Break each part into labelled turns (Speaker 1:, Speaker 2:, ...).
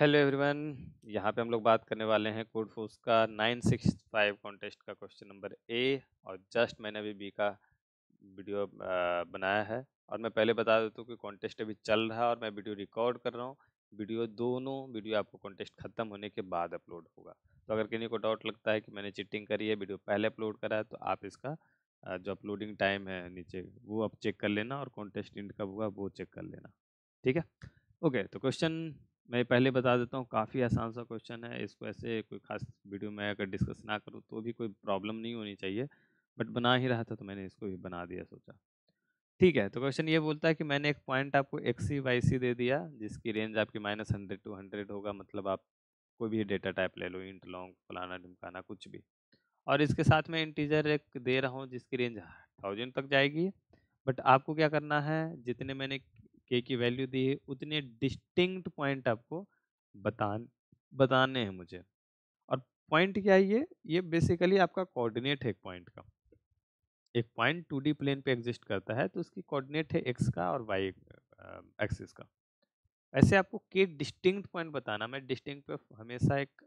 Speaker 1: hello everyone यहाँ पे हम लोग बात करने वाले हैं कोड फोर्स का नाइन सिक्स फाइव कॉन्टेस्ट का क्वेश्चन नंबर ए और जस्ट मैंने अभी बी का वीडियो बनाया है और मैं पहले बता देता हूँ कि कॉन्टेस्ट अभी चल रहा है और मैं वीडियो रिकॉर्ड कर रहा हूँ वीडियो दोनों वीडियो आपको कॉन्टेस्ट ख़त्म होने के बाद अपलोड होगा तो अगर किन्हीं को डाउट लगता है कि मैंने चिटिंग करी है वीडियो पहले अपलोड करा है तो आप इसका जो अपलोडिंग टाइम है नीचे वो आप चेक कर लेना और कॉन्टेस्ट इंड कब हुआ वो चेक कर लेना ठीक है ओके तो क्वेश्चन मैं पहले बता देता हूँ काफ़ी आसान सा क्वेश्चन है इसको ऐसे कोई खास वीडियो में अगर डिस्कस ना करूँ तो भी कोई प्रॉब्लम नहीं होनी चाहिए बट बना ही रहा था तो मैंने इसको भी बना दिया सोचा ठीक है तो क्वेश्चन ये बोलता है कि मैंने एक पॉइंट आपको एक्स सी वाई सी दे दिया जिसकी रेंज आपकी माइनस हंड्रेड टू हंड्रेड होगा मतलब आप कोई भी डेटा टाइप ले लो इंट लॉन्ग फलाना ढिमकाना कुछ भी और इसके साथ में इंटीजर एक दे रहा हूँ जिसकी रेंज थाउजेंड तक जाएगी बट आपको क्या करना है जितने मैंने के की वैल्यू दी है उतने डिस्टिंक्ट पॉइंट आपको बता बताने हैं मुझे और पॉइंट क्या है ये ये बेसिकली आपका कोऑर्डिनेट है एक पॉइंट का एक पॉइंट टू डी प्लेन पे एग्जिस्ट करता है तो उसकी कोऑर्डिनेट है एक्स का और वाई एक्सिस का ऐसे आपको के डिस्टिंक्ट पॉइंट बताना मैं डिस्टिंक्ट पे हमेशा एक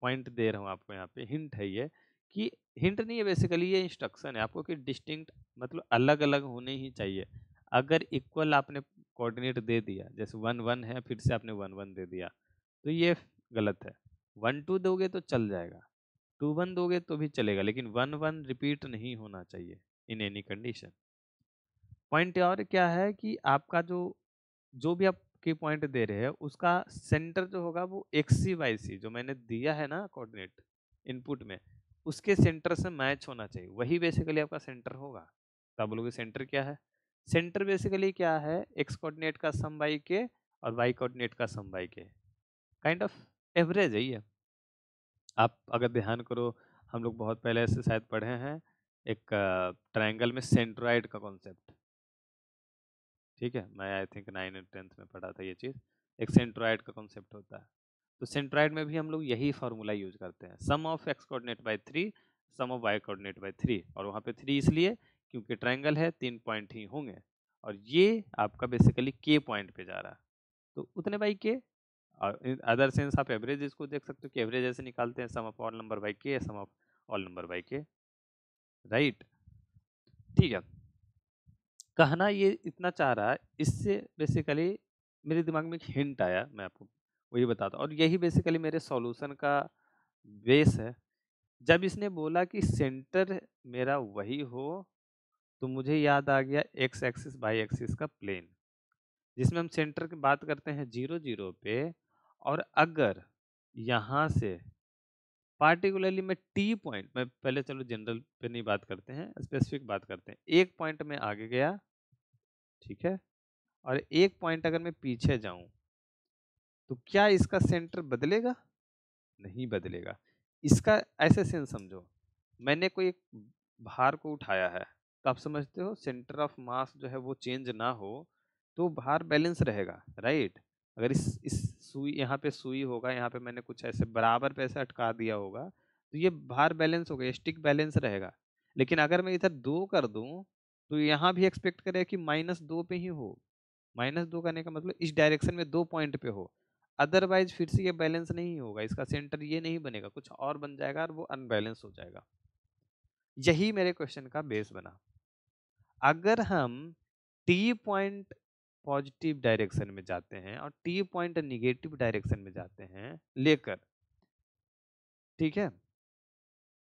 Speaker 1: पॉइंट दे रहा हूँ आपको यहाँ पे हिंट है ये कि हिंट नहीं है बेसिकली ये इंस्ट्रक्शन है आपको कि डिस्टिंक्ट मतलब अलग अलग होने ही चाहिए अगर इक्वल आपने कोऑर्डिनेट दे दिया जैसे वन वन है फिर से आपने वन वन दे दिया तो ये गलत है वन टू दोगे तो चल जाएगा टू वन दोगे तो भी चलेगा लेकिन वन वन रिपीट नहीं होना चाहिए इन एनी कंडीशन पॉइंट और क्या है कि आपका जो जो भी आप के पॉइंट दे रहे हैं उसका सेंटर जो होगा वो एक्स सी वाई सी जो मैंने दिया है ना कोऑर्डिनेट इनपुट में उसके सेंटर से मैच होना चाहिए वही बेसिकली आपका सेंटर होगा तो आप बोलोगे सेंटर क्या है सेंटर बेसिकली क्या है एक्स कोऑर्डिनेट का सम वाई के और वाई कोऑर्डिनेट का सम वाई के काइंड ऑफ एवरेज है ये आप अगर ध्यान करो हम लोग बहुत पहले से शायद पढ़े हैं एक ट्रायंगल में सेंट्रॉइड का कॉन्सेप्ट ठीक है मैं I think nine and tenth में पढ़ा था ये चीज़ एक सेंट्रॉइड का कॉन्सेप्ट होता है तो सेंट्रॉइड में भी हम लोग यही फार्मूला यूज करते हैं sum of X coordinate by three sum of Y coordinate by three और वहाँ पे थ्री इसलिए क्योंकि ट्रायंगल है तीन पॉइंट ही होंगे और ये आपका बेसिकली के पॉइंट पे जा रहा है तो उतने बाई के और अदर सेंस आप एवरेज इसको देख सकते हो कि एवरेज ऐसे निकालते हैं sum of all number by K sum of all number by K right ठीक है कहना ये इतना चाह रहा है इससे बेसिकली मेरे दिमाग में एक हिंट आया मैं आपको वही बताता और यही बेसिकली मेरे सॉल्यूशन का बेस है जब इसने बोला कि सेंटर मेरा वही हो तो मुझे याद आ गया एक्स एक्सिस बाई एक्सिस का प्लेन जिसमें हम सेंटर की बात करते हैं जीरो जीरो पे और अगर यहाँ से पार्टिकुलरली मैं टी पॉइंट मैं पहले चलो जनरल पे नहीं बात करते हैं स्पेसिफिक बात करते हैं एक पॉइंट में आगे गया ठीक है और एक पॉइंट अगर मैं पीछे जाऊं तो क्या इसका सेंटर बदलेगा नहीं बदलेगा इसका ऐसे सेंस समझो मैंने कोई एक भार को उठाया है तो आप समझते हो सेंटर ऑफ मास जो है वो चेंज ना हो तो भार बैलेंस रहेगा राइट अगर इस इस सुई यहाँ पे सुई होगा यहाँ पे मैंने कुछ ऐसे बराबर पे ऐसे अटका दिया होगा तो ये भार बैलेंस होगा स्टिक बैलेंस रहेगा लेकिन अगर मैं इधर दो कर दूँ तो यहाँ भी एक्सपेक्ट करेगा कि माइनस दो पे ही हो माइनस दो करने का मतलब इस डायरेक्शन में दो पॉइंट पे हो अदरवाइज फिर से ये बैलेंस नहीं होगा इसका सेंटर ये नहीं बनेगा कुछ और बन जाएगा और वो अनबैलेंस हो जाएगा यही मेरे क्वेश्चन का बेस बना अगर हम टी पॉइंट पॉजिटिव डायरेक्शन में जाते हैं और टी पॉइंट निगेटिव डायरेक्शन में जाते हैं लेकर ठीक है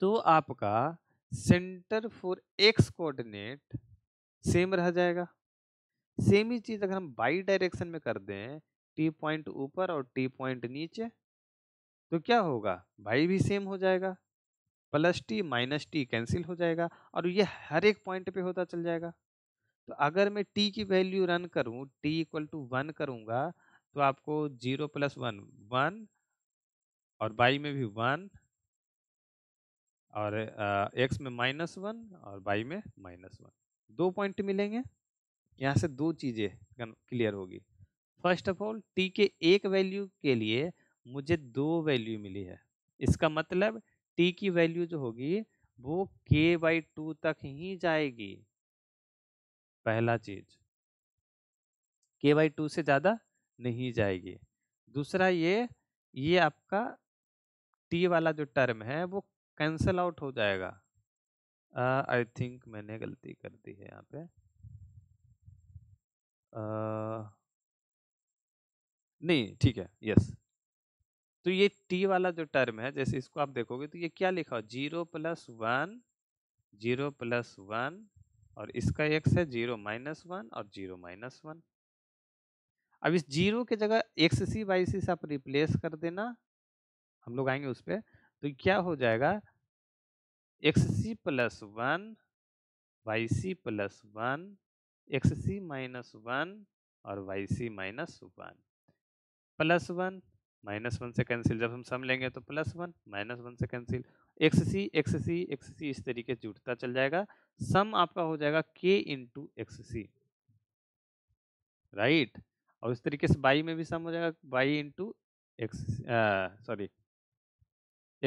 Speaker 1: तो आपका centre for X coordinate same रह जाएगा सेम ही चीज़ अगर हम बाई डायरेक्शन में कर दें टी पॉइंट ऊपर और टी पॉइंट नीचे तो क्या होगा बाई भी सेम हो जाएगा plus T minus T cancel हो जाएगा और ये हर एक पॉइंट पे होता चल जाएगा तो अगर मैं टी की वैल्यू रन करूँ टी इक्वल टू वन करूँगा तो आपको जीरो प्लस वन वन और बाई में भी वन और एक्स में माइनस वन और बाई में माइनस वन दो पॉइंट मिलेंगे यहाँ से दो चीज़ें क्लियर होगी फर्स्ट ऑफ ऑल टी के एक वैल्यू के लिए मुझे दो वैल्यू मिली है इसका मतलब टी की वैल्यू जो होगी वो के बाई टू तक ही जाएगी पहला चीज के बाई टू से ज्यादा नहीं जाएगी दूसरा ये ये आपका टी वाला जो टर्म है वो कैंसल आउट हो जाएगा आई uh, थिंक मैंने गलती कर दी है यहाँ पे uh, नहीं ठीक है यस तो ये टी वाला जो टर्म है जैसे इसको आप देखोगे तो ये क्या लिखा हो zero plus one zero plus one और इसका एक्स है जीरो माइनस वन और जीरो माइनस वन अब इस जीरो के जगह एक्स सी वाई सी से आप रिप्लेस कर देना हम लोग आएंगे उस पर तो क्या हो जाएगा X C plus one Y C plus one X C minus one और Y C minus one plus one minus one से कैंसिल जब हम सम लेंगे तो प्लस वन माइनस वन से cancel X C X C X C इस तरीके से जुटता चल जाएगा सम आपका हो जाएगा के इंटू एक्स सी राइट और इस तरीके से बाई में भी सम हो जाएगा Y into X sorry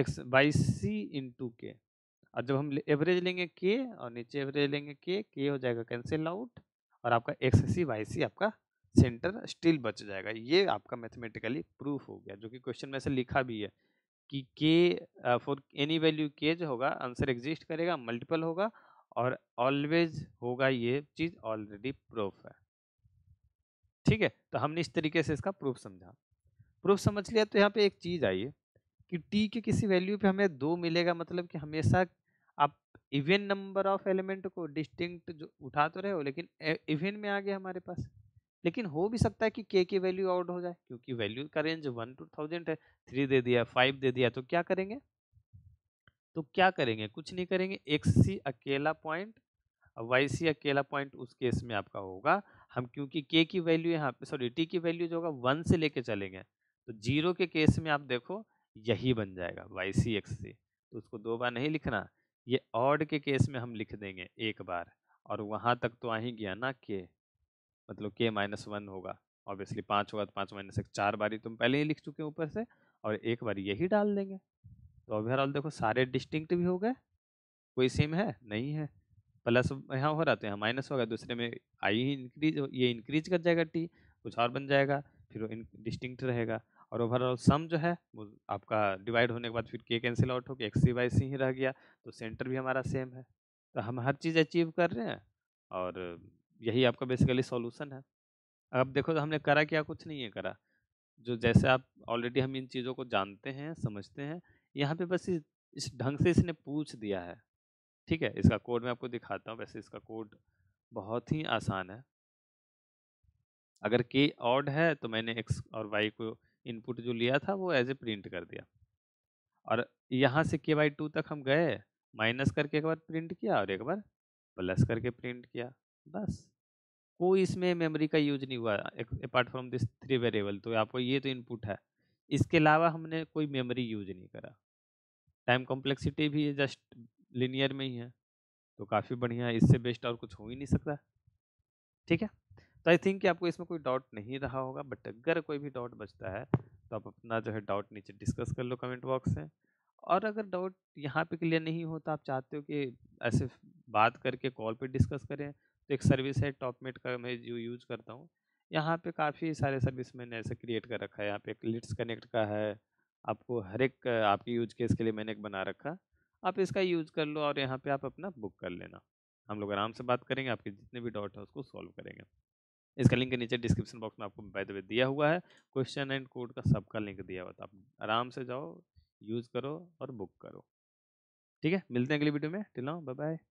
Speaker 1: X by C into K और जब हम एवरेज लेंगे के और नीचे एवरेज लेंगे के के हो जाएगा कैंसिल आउट और आपका एक्स सी वाई सी आपका सेंटर स्टिल बच जाएगा ये आपका मैथमेटिकली प्रूफ हो गया जो कि क्वेश्चन में से लिखा भी है कि के फॉर एनी वैल्यू के जो होगा आंसर एग्जिस्ट करेगा मल्टीपल होगा और ऑलवेज होगा ये चीज़ ऑलरेडी प्रूफ है ठीक है तो हमने इस तरीके से इसका प्रूफ समझा प्रूफ समझ लिया तो यहाँ पे एक चीज़ आई है कि टी के किसी वैल्यू पे हमें दो मिलेगा मतलब कि हमेशा आप इवेंट नंबर ऑफ एलिमेंट को डिस्टिंक्ट जो उठा तो रहे हो लेकिन इवेंट में आ गया हमारे पास लेकिन हो भी सकता है कि के की वैल्यू आउट हो जाए क्योंकि वैल्यू का रेंज वन टू थाउजेंड है थ्री दे दिया फाइव दे दिया तो क्या करेंगे तो क्या करेंगे कुछ नहीं करेंगे एक्स सी अकेला पॉइंट वाई सी अकेला पॉइंट उस केस में आपका होगा हम क्योंकि के की वैल्यू यहाँ पे सॉरी टी की वैल्यू जो होगा वन से लेके चलेंगे तो जीरो के केस में आप देखो यही बन जाएगा वाई सी एक्स सी तो उसको दो बार नहीं लिखना ये ऑड के केस में हम लिख देंगे एक बार और वहाँ तक तो आ ही गया ना के मतलब के माइनस वन होगा ऑब्वियसली पाँच होगा तो पाँच माइनस एक चार बारी तुम तो पहले ही लिख चुके हो ऊपर से और एक बार यही डाल देंगे तो ओवरऑल देखो सारे डिस्टिंक्ट भी हो गए कोई सेम है नहीं है प्लस यहाँ हो रहा तो यहाँ माइनस होगा दूसरे में आई ही इंक्रीज ये इंक्रीज कर जाएगा टी कुछ और बन जाएगा फिर वो डिस्टिंक्ट रहेगा और ओवरऑल सम जो है वो आपका डिवाइड होने के बाद फिर के कैंसिल आउट हो गया एक्स सी वाई सी ही रह गया तो सेंटर भी हमारा सेम है तो हम हर चीज़ अचीव कर रहे हैं और यही आपका बेसिकली सॉल्यूशन है अब देखो तो हमने करा क्या कुछ नहीं है करा जो जैसे आप ऑलरेडी हम इन चीज़ों को जानते हैं समझते हैं यहाँ पे बस इस ढंग से इसने पूछ दिया है ठीक है इसका कोड मैं आपको दिखाता हूँ वैसे इसका कोड बहुत ही आसान है अगर के ऑड है तो मैंने एक्स और वाई को इनपुट जो लिया था वो एज ए प्रिंट कर दिया और यहाँ से के बाई टू तक हम गए माइनस करके एक बार प्रिंट किया और एक बार प्लस करके प्रिंट किया बस कोई इसमें मेमोरी का यूज नहीं हुआ apart from this three variable तो आपको ये तो इनपुट है इसके अलावा हमने कोई मेमोरी यूज नहीं करा टाइम कॉम्प्लेक्सिटी भी जस्ट लिनियर में ही है तो काफ़ी बढ़िया है इससे बेस्ट और कुछ हो ही नहीं सकता ठीक है तो आई थिंक कि आपको इसमें कोई डाउट नहीं रहा होगा बट अगर कोई भी डाउट बचता है तो आप अपना जो है डाउट नीचे डिस्कस कर लो कमेंट बॉक्स में और अगर डाउट यहाँ पे क्लियर नहीं हो तो आप चाहते हो कि ऐसे बात करके कॉल पे डिस्कस करें तो एक सर्विस है टॉपमेट का मैं जो यूज करता हूँ यहाँ पे काफ़ी सारे सर्विस मैंने ऐसे क्रिएट कर रखा है यहाँ पे एक लिट्स कनेक्ट का है आपको हर एक आपके यूज केस के लिए मैंने एक बना रखा आप इसका यूज कर लो और यहाँ पे आप अपना बुक कर लेना हम लोग आराम से बात करेंगे आपके जितने भी डाउट है उसको सॉल्व करेंगे इसका लिंक नीचे डिस्क्रिप्शन बॉक्स में आपको बाय द वे दिया हुआ है क्वेश्चन एंड कोड का सबका लिंक दिया हुआ था तो आप आराम से जाओ यूज़ करो और बुक करो ठीक है मिलते हैं अगली वीडियो में टिलो बाय बाय